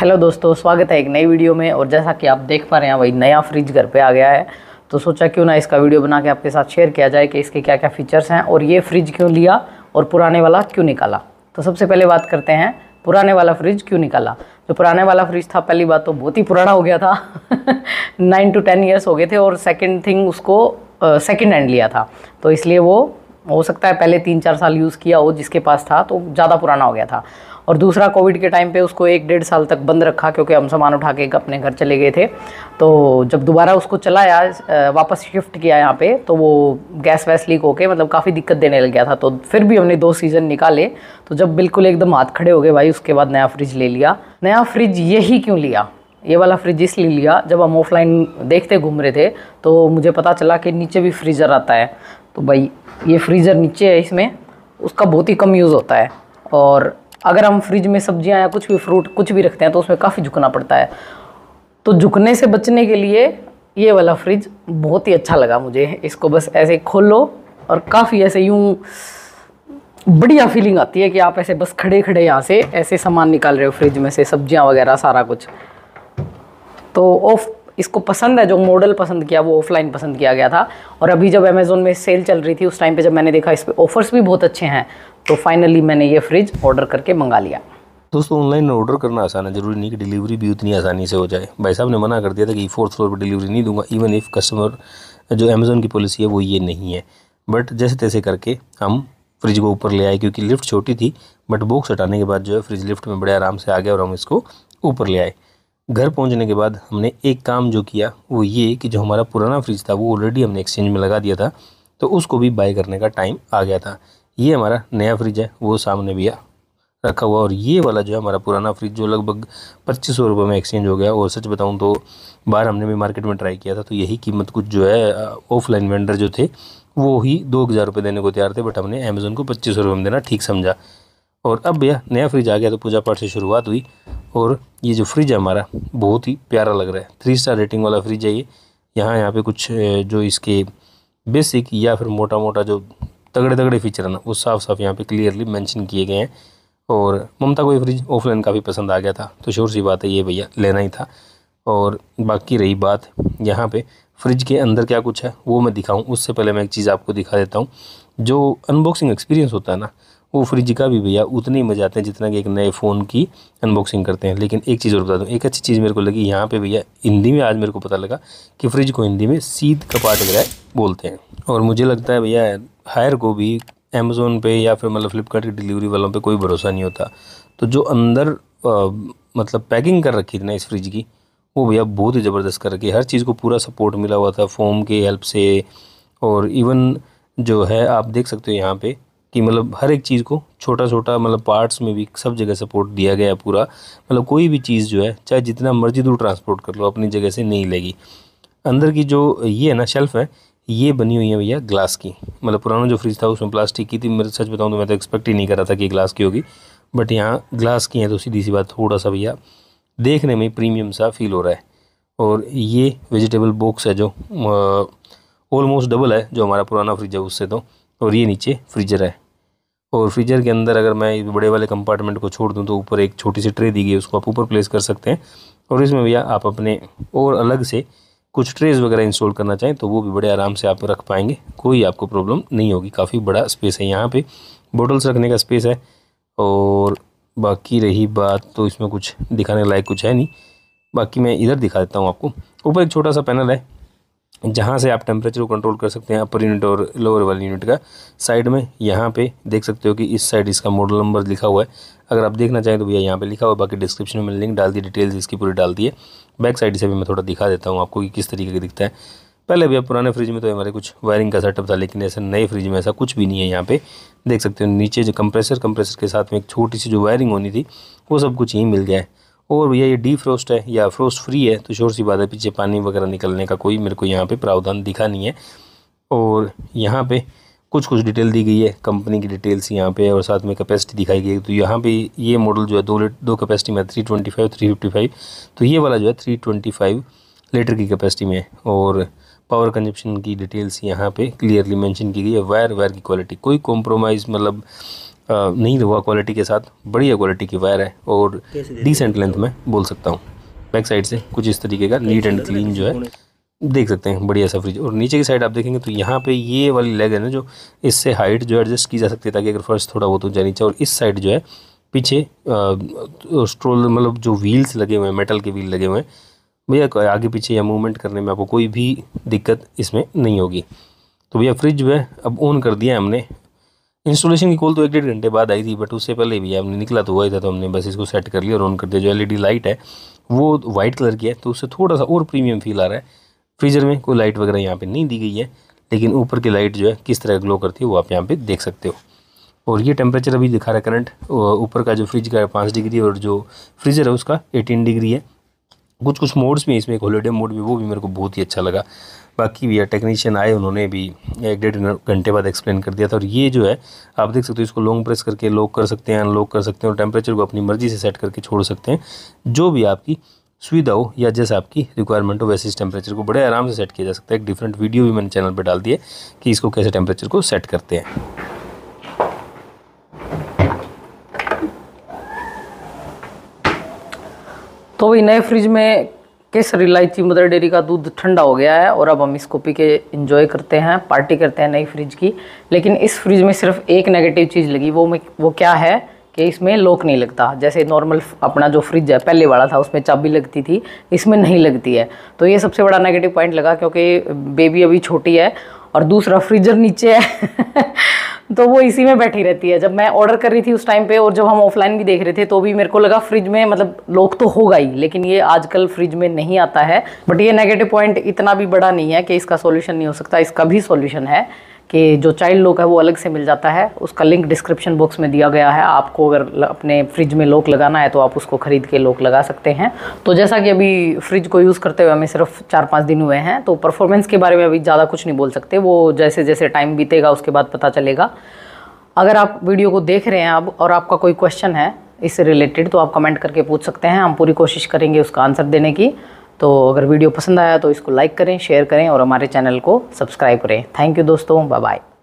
hello दोस्तों स्वागत है एक नई वीडियो में और जैसा कि आप देख पा रहे हैं वही नया फ्रिज घर पे आ गया है तो सोचा क्यों ना इसका वीडियो बना के आपके साथ शेयर किया जाए कि इसके क्या क्या फ़ीचर्स हैं और ये फ्रिज क्यों लिया और पुराने वाला क्यों निकाला तो सबसे पहले बात करते हैं पुराने वाला फ्रिज क्यों निकाला जो पुराने वाला फ्रिज था पहली बात तो बहुत ही पुराना हो गया था नाइन टू टेन ईयर्स हो गए थे और सेकेंड थिंग उसको सेकेंड हैंड लिया था तो इसलिए वो हो सकता है पहले तीन चार साल यूज़ किया हो जिसके पास था तो ज़्यादा पुराना हो गया था और दूसरा कोविड के टाइम पे उसको एक डेढ़ साल तक बंद रखा क्योंकि हम सामान उठा के अपने घर चले गए थे तो जब दोबारा उसको चलाया वापस शिफ्ट किया यहाँ पे तो वो गैस वैस लीक होके मतलब काफ़ी दिक्कत देने लग गया था तो फिर भी हमने दो सीज़न निकाले तो जब बिल्कुल एकदम हाथ खड़े हो गए भाई उसके बाद नया फ्रिज ले लिया नया फ्रिज यही क्यों लिया ये वाला फ्रिज इसलिए लिया जब हम ऑफलाइन देखते घूम रहे थे तो मुझे पता चला कि नीचे भी फ्रीज़र आता है तो भाई ये फ्रीज़र नीचे है इसमें उसका बहुत ही कम यूज़ होता है और अगर हम फ्रिज में सब्जियां या कुछ भी फ्रूट कुछ भी रखते हैं तो उसमें काफ़ी झुकना पड़ता है तो झुकने से बचने के लिए ये वाला फ्रिज बहुत ही अच्छा लगा मुझे इसको बस ऐसे खोलो और काफ़ी ऐसे यूँ बढ़िया फीलिंग आती है कि आप ऐसे बस खड़े खड़े यहाँ से ऐसे सामान निकाल रहे हो फ्रिज में से सब्जियाँ वगैरह सारा कुछ तो ऑफ इसको पसंद है जो मॉडल पसंद किया वो ऑफलाइन पसंद किया गया था और अभी जब अमेज़ोन में सेल चल रही थी उस टाइम पे जब मैंने देखा इस पर ऑफर्स भी बहुत अच्छे हैं तो फाइनली मैंने ये फ्रिज ऑर्डर करके मंगा लिया दोस्तों ऑनलाइन ऑर्डर करना आसान है जरूरी नहीं कि डिलीवरी भी उतनी आसानी से हो जाए भाई साहब ने मना कर दिया था कि फोर्थ फ्लोर पर डिलीवरी नहीं दूंगा इवन इफ़ कस्टमर जो अमेज़ोन की पॉलिसी है वो ये नहीं है बट जैसे तैसे करके हम फ्रिज को ऊपर ले आए क्योंकि लिफ्ट छोटी थी बट बॉक्स हटाने के बाद जो है फ्रिज लिफ्ट में बड़े आराम से आ गया और हम इसको ऊपर ले आए घर पहुंचने के बाद हमने एक काम जो किया वो ये कि जो हमारा पुराना फ्रिज था वो ऑलरेडी हमने एक्सचेंज में लगा दिया था तो उसको भी बाय करने का टाइम आ गया था ये हमारा नया फ्रिज है वो सामने भी रखा हुआ और ये वाला जो है हमारा पुराना फ्रिज जो लगभग पच्चीस सौ रुपये में एक्सचेंज हो गया और सच बताऊँ तो बाहर हमने भी मार्केट में ट्राई किया था तो यही कीमत कुछ जो है ऑफलाइन वेंडर जो थे वो ही दो हज़ार रुपये देने को तैयार थे बट हमने अमेज़ोन को पच्चीस सौ रुपये में देना ठीक समझा और अब यह नया फ्रिज आ गया तो पूजा पाठ से शुरुआत हुई और ये जो फ्रिज है हमारा बहुत ही प्यारा लग रहा है थ्री स्टार रेटिंग वाला फ्रिज है ये यहाँ यहाँ पे कुछ जो इसके बेसिक या फिर मोटा मोटा जो तगड़े तगड़े फीचर है ना वो साफ साफ यहाँ पे क्लियरली मेंशन किए गए हैं और ममता को ये फ्रिज ऑफलाइन काफ़ी पसंद आ गया था तो शोर सी बात है ये भैया लेना ही था और बाकी रही बात यहाँ पर फ्रिज के अंदर क्या कुछ है वो मैं दिखाऊँ उससे पहले मैं एक चीज़ आपको दिखा देता हूँ जो अनबॉक्सिंग एक्सपीरियंस होता है ना वो फ्रिज का भी भैया उतने ही मज़ा आते हैं जितना कि एक नए फ़ोन की अनबॉक्सिंग करते हैं लेकिन एक चीज़ और बता दूँ एक अच्छी चीज़ मेरे को लगी यहाँ पे भैया हिंदी में आज मेरे को पता लगा कि फ्रिज को हिंदी में सीध कपाट वगैरह बोलते हैं और मुझे लगता है भैया हायर को भी अमेज़ोन पे या फिर मतलब फ्लिपकार्ट की डिलीवरी वालों पर कोई भरोसा नहीं होता तो जो अंदर आ, मतलब पैकिंग कर रखी थी ना इस फ्रिज की वो भैया बहुत ही ज़बरदस्त कर रखी हर चीज़ को पूरा सपोर्ट मिला हुआ था फोम के हेल्प से और इवन जो है आप देख सकते हो यहाँ पे कि मतलब हर एक चीज़ को छोटा छोटा मतलब पार्ट्स में भी सब जगह सपोर्ट दिया गया पूरा मतलब कोई भी चीज़ जो है चाहे जितना मर्जी दूर ट्रांसपोर्ट कर लो अपनी जगह से नहीं लेगी अंदर की जो ये है ना शेल्फ़ है ये बनी हुई है भैया ग्लास की मतलब पुराना जो फ्रिज था उसमें प्लास्टिक की थी मेरे सच बताऊँ तो मैं तो एक्सपेक्ट ही नहीं कर रहा था कि ग्लास की होगी बट यहाँ ग्लास की है तो सीधी सी बात थोड़ा सा भैया देखने में प्रीमियम सा फील हो रहा है और ये वेजिटेबल बॉक्स है जो ऑलमोस्ट डबल है जो हमारा पुराना फ्रिज है उससे तो और ये नीचे फ्रीजर है और फ्रीजर के अंदर अगर मैं बड़े वाले कंपार्टमेंट को छोड़ दूँ तो ऊपर एक छोटी सी ट्रे दी गई उसको आप ऊपर प्लेस कर सकते हैं और इसमें भैया आप अपने और अलग से कुछ ट्रेज़ वगैरह इंस्टॉल करना चाहें तो वो भी बड़े आराम से आप रख पाएंगे कोई आपको प्रॉब्लम नहीं होगी काफ़ी बड़ा स्पेस है यहाँ पे बोटल्स रखने का स्पेस है और बाकी रही बात तो इसमें कुछ दिखाने लायक कुछ है नहीं बाकी मैं इधर दिखा देता हूँ आपको ऊपर एक छोटा सा पैनल है जहाँ से आप टेम्परेचर को कंट्रोल कर सकते हैं अपर यूनिट और लोअर वाली यूनिट का साइड में यहाँ पे देख सकते हो कि इस साइड इसका मॉडल नंबर लिखा हुआ है अगर आप देखना चाहें तो भैया यहाँ पे लिखा हुआ बाकी डिस्क्रिप्शन में लिंक डाल दी डिटेल्स इसकी पूरी डाल दी है बैक साइड से भी मैं थोड़ा दिखा देता हूँ आपको कि किस तरीके का दिखता है पहले भैया पुराने फ्रिज में तो हमारे कुछ वायरिंग का सेटअप था लेकिन ऐसा नए फ्रिज में ऐसा कुछ भी नहीं है यहाँ पे देख सकते हो नीचे जो कंप्रेसर कंप्रेसर के साथ में एक छोटी सी जो वायरिंग होनी थी वो सब कुछ यहीं मिल गया है और भैया ये डी फ्रोस्ट है या फ्रोस्ट फ्री है तो शोर सी बात है पीछे पानी वगैरह निकलने का कोई मेरे को यहाँ पे प्रावधान दिखा नहीं है और यहाँ पे कुछ कुछ डिटेल दी गई है कंपनी की डिटेल्स यहाँ पे और साथ में कैपेसिटी दिखाई गई है तो यहाँ पे ये मॉडल जो है दो लीटर दो कैपेसिटी में three twenty five three fifty five तो ये वाला जो है थ्री ट्वेंटी फाइव लीटर की कैपेसिटी में और पावर कंजप्शन की डिटेल्स यहाँ पर क्लियरली मैंशन की गई है वायर वायर की क्वालिटी कोई कॉम्प्रोमाइज़ मतलब नहीं हुआ क्वालिटी के साथ बढ़िया क्वालिटी की वायर है और डिसेंट लेंथ में बोल सकता हूँ बैक साइड से कुछ इस तरीके का नीट एंड क्लीन जो है देख सकते हैं बढ़िया सा फ्रिज और नीचे की साइड आप देखेंगे तो यहाँ पे ये वाली लेग है ना जो इससे हाइट जो एडजस्ट की जा सकती है ताकि अगर फर्श थोड़ा बहुत ऊंचा नीचे और इस साइड जो है पीछे स्ट्रोल मतलब जो व्हील्स लगे हुए हैं मेटल के व्हील लगे हुए हैं भैया आगे पीछे या मूवमेंट करने में आपको कोई भी दिक्कत इसमें नहीं होगी तो भैया फ्रिज जो है अब ऑन कर दिया हमने इंस्टॉलेशन की कॉल तो एक डेढ़ घंटे बाद आई थी बट उससे पहले भी आपने निकला तो हुआ ही था तो हमने बस इसको सेट कर लिया और ऑन कर दिया जो एलईडी लाइट है वो वाइट कलर की है तो उससे थोड़ा सा और प्रीमियम फील आ रहा है फ्रीजर में कोई लाइट वगैरह यहाँ पर नहीं दी गई है लेकिन ऊपर की लाइट जो है किस तरह ग्लो करती है वो आप यहाँ पर देख सकते हो और ये टेम्परेचर अभी दिखा रहा है करंट ऊपर का जो फ्रिज का है पाँच डिग्री और जो फ्रीज़र है उसका एटीन डिग्री है कुछ कुछ मोड्स भी इसमें एक हॉलीडे मोड भी वो भी मेरे को बहुत ही अच्छा लगा बाकी भैया टेक्नीशियन आए उन्होंने भी एक डेढ़ घंटे बाद एक्सप्लेन कर दिया था और ये जो है आप देख सकते हो इसको लॉन्ग प्रेस करके लॉक कर सकते हैं अनलॉक कर सकते हैं और टेम्परेचर को अपनी मर्जी से सेट करके छोड़ सकते हैं जो भी आपकी सुविधा हो या जैसे आपकी रिक्वायरमेंट हो वैसे इस टेम्परेचर को बड़े आराम से सेट किया जा सकता है एक डिफरेंट वीडियो भी मैंने चैनल पर डाल दिए कि इसको कैसे टेम्परेचर को सेट करते हैं तो वही नए फ्रिज में केसर इलायची मदर डेयरी का दूध ठंडा हो गया है और अब हम इसको पी के इंजॉय करते हैं पार्टी करते हैं नई फ्रिज की लेकिन इस फ्रिज में सिर्फ एक नेगेटिव चीज़ लगी वो में वो क्या है कि इसमें लॉक नहीं लगता जैसे नॉर्मल अपना जो फ्रिज है पहले वाला था उसमें चाबी लगती थी इसमें नहीं लगती है तो ये सबसे बड़ा नेगेटिव पॉइंट लगा क्योंकि बेबी अभी छोटी है और दूसरा फ्रीजर नीचे है तो वो इसी में बैठी रहती है जब मैं ऑर्डर कर रही थी उस टाइम पे और जब हम ऑफलाइन भी देख रहे थे तो भी मेरे को लगा फ्रिज में मतलब लॉक तो होगा ही लेकिन ये आजकल फ्रिज में नहीं आता है बट ये नेगेटिव पॉइंट इतना भी बड़ा नहीं है कि इसका सोल्यूशन नहीं हो सकता इसका भी सोल्यूशन है कि जो चाइल्ड लॉक है वो अलग से मिल जाता है उसका लिंक डिस्क्रिप्शन बॉक्स में दिया गया है आपको अगर अपने फ्रिज में लॉक लगाना है तो आप उसको ख़रीद के लॉक लगा सकते हैं तो जैसा कि अभी फ्रिज को यूज़ करते हुए हमें सिर्फ चार पाँच दिन हुए हैं तो परफॉर्मेंस के बारे में अभी ज़्यादा कुछ नहीं बोल सकते वो जैसे जैसे टाइम बीतेगा उसके बाद पता चलेगा अगर आप वीडियो को देख रहे हैं अब और आपका कोई क्वेश्चन है इससे रिलेटेड तो आप कमेंट करके पूछ सकते हैं हम पूरी कोशिश करेंगे उसका आंसर देने की तो अगर वीडियो पसंद आया तो इसको लाइक करें शेयर करें और हमारे चैनल को सब्सक्राइब करें थैंक यू दोस्तों बाय बाय